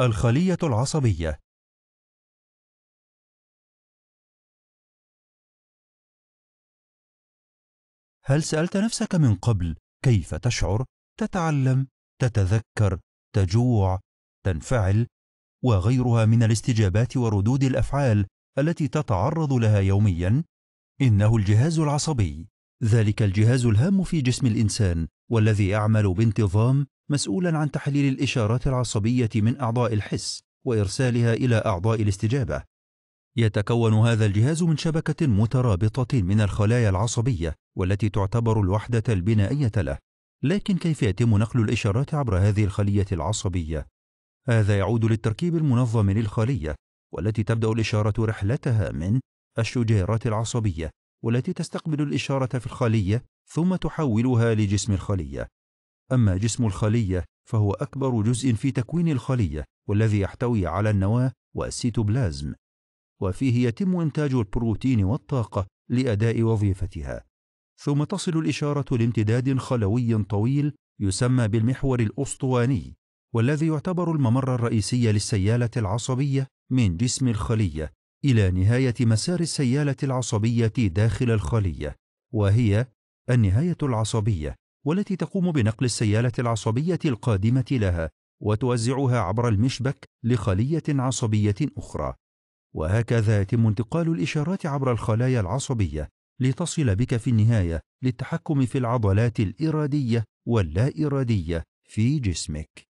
الخلية العصبية هل سألت نفسك من قبل كيف تشعر، تتعلم، تتذكر، تجوع، تنفعل، وغيرها من الاستجابات وردود الأفعال التي تتعرض لها يوميًا؟ إنه الجهاز العصبي، ذلك الجهاز الهام في جسم الإنسان والذي يعمل بانتظام مسؤولا عن تحليل الإشارات العصبية من أعضاء الحس وإرسالها إلى أعضاء الاستجابة. يتكون هذا الجهاز من شبكة مترابطة من الخلايا العصبية والتي تعتبر الوحدة البنائية له. لكن كيف يتم نقل الإشارات عبر هذه الخلية العصبية؟ هذا يعود للتركيب المنظم للخلية والتي تبدأ الإشارة رحلتها من الشجيرات العصبية والتي تستقبل الإشارة في الخلية ثم تحولها لجسم الخلية أما جسم الخلية فهو أكبر جزء في تكوين الخلية والذي يحتوي على النواة والسيتوبلازم وفيه يتم إنتاج البروتين والطاقة لأداء وظيفتها ثم تصل الإشارة لامتداد خلوي طويل يسمى بالمحور الأسطواني والذي يعتبر الممر الرئيسي للسيالة العصبية من جسم الخلية إلى نهاية مسار السيالة العصبية داخل الخلية وهي النهاية العصبية والتي تقوم بنقل السيالة العصبية القادمة لها وتوزعها عبر المشبك لخلية عصبية أخرى وهكذا يتم انتقال الإشارات عبر الخلايا العصبية لتصل بك في النهاية للتحكم في العضلات الإرادية واللا إرادية في جسمك